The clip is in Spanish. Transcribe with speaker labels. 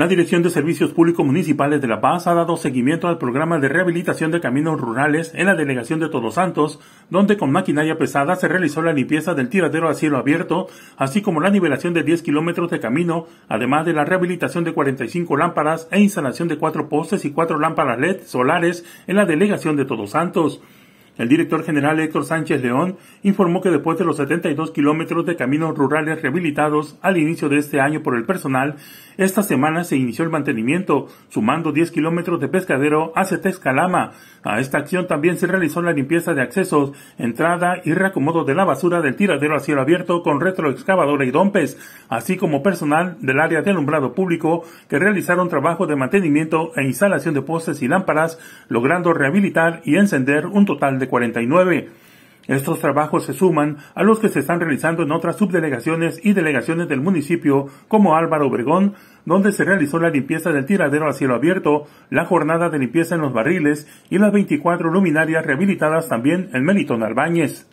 Speaker 1: La Dirección de Servicios Públicos Municipales de La Paz ha dado seguimiento al programa de rehabilitación de caminos rurales en la delegación de Todos Santos, donde con maquinaria pesada se realizó la limpieza del tiradero a cielo abierto, así como la nivelación de 10 kilómetros de camino, además de la rehabilitación de 45 lámparas e instalación de cuatro postes y cuatro lámparas LED solares en la delegación de Todos Santos. El director general Héctor Sánchez León informó que después de los 72 kilómetros de caminos rurales rehabilitados al inicio de este año por el personal, esta semana se inició el mantenimiento, sumando 10 kilómetros de pescadero hacia Texcalama. A esta acción también se realizó la limpieza de accesos, entrada y reacomodo de la basura del tiradero a cielo abierto con retroexcavadora y dompes, así como personal del área de alumbrado público que realizaron trabajo de mantenimiento e instalación de postes y lámparas, logrando rehabilitar y encender un total de 49. Estos trabajos se suman a los que se están realizando en otras subdelegaciones y delegaciones del municipio, como Álvaro Obregón, donde se realizó la limpieza del tiradero a cielo abierto, la jornada de limpieza en los barriles y las 24 luminarias rehabilitadas también en Melitón Albañez.